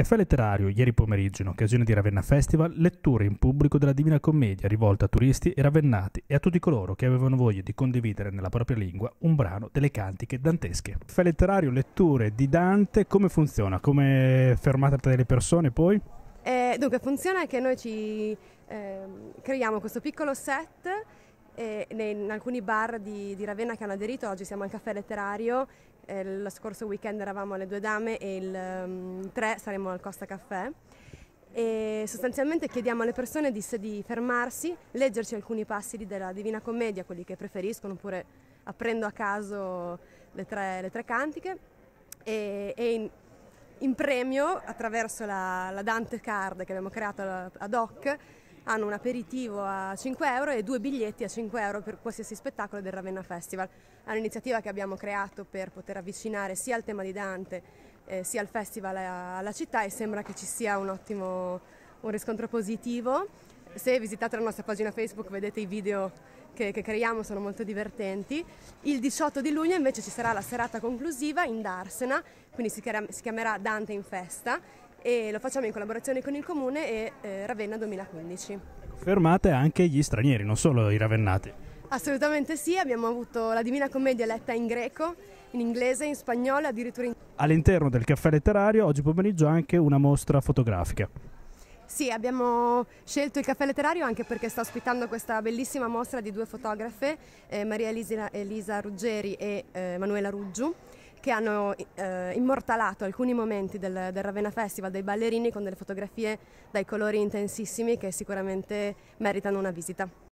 caffè letterario, ieri pomeriggio, in occasione di Ravenna Festival, letture in pubblico della Divina Commedia rivolta a turisti e ravennati e a tutti coloro che avevano voglia di condividere nella propria lingua un brano delle cantiche dantesche. Caffè letterario, letture di Dante, come funziona? Come fermate tra le persone poi? Eh, dunque, funziona che noi ci eh, creiamo questo piccolo set e in alcuni bar di, di, Ravenna che hanno aderito, oggi siamo al caffè letterario, eh, lo scorso weekend eravamo alle Due Dame e il um, mm, 3 saremo al Costa Caffè. E sostanzialmente chiediamo alle persone di, di fermarsi, leggerci alcuni passi della Divina Commedia, quelli che preferiscono, oppure aprendo a caso le tre, le tre cantiche, e, e in, in, premio, attraverso la, la Dante Card che abbiamo creato ad hoc, hanno un aperitivo a 5 euro e due biglietti a 5 euro per qualsiasi spettacolo del Ravenna Festival. È un'iniziativa che abbiamo creato per poter avvicinare sia il tema di Dante eh, sia il festival alla città e sembra che ci sia un ottimo un riscontro positivo. Se visitate la nostra pagina Facebook vedete i video che, che, creiamo, sono molto divertenti. Il 18 di luglio invece ci sarà la serata conclusiva in Darsena, quindi si, chiamerà Dante in festa e lo facciamo in collaborazione con il Comune e eh, Ravenna 2015. Fermate anche gli stranieri, non solo i ravennati. Assolutamente sì, abbiamo avuto la Divina Commedia letta in greco, in inglese, in spagnolo, addirittura in... All'interno del caffè letterario oggi pomeriggio anche una mostra fotografica. Sì, abbiamo scelto il caffè letterario anche perché sta ospitando questa bellissima mostra di due fotografe, eh, Maria Elisa, Elisa, Ruggeri e eh, Manuela Ruggiu che hanno eh, immortalato alcuni momenti del, del, Ravenna Festival dei ballerini con delle fotografie dai colori intensissimi che sicuramente meritano una visita.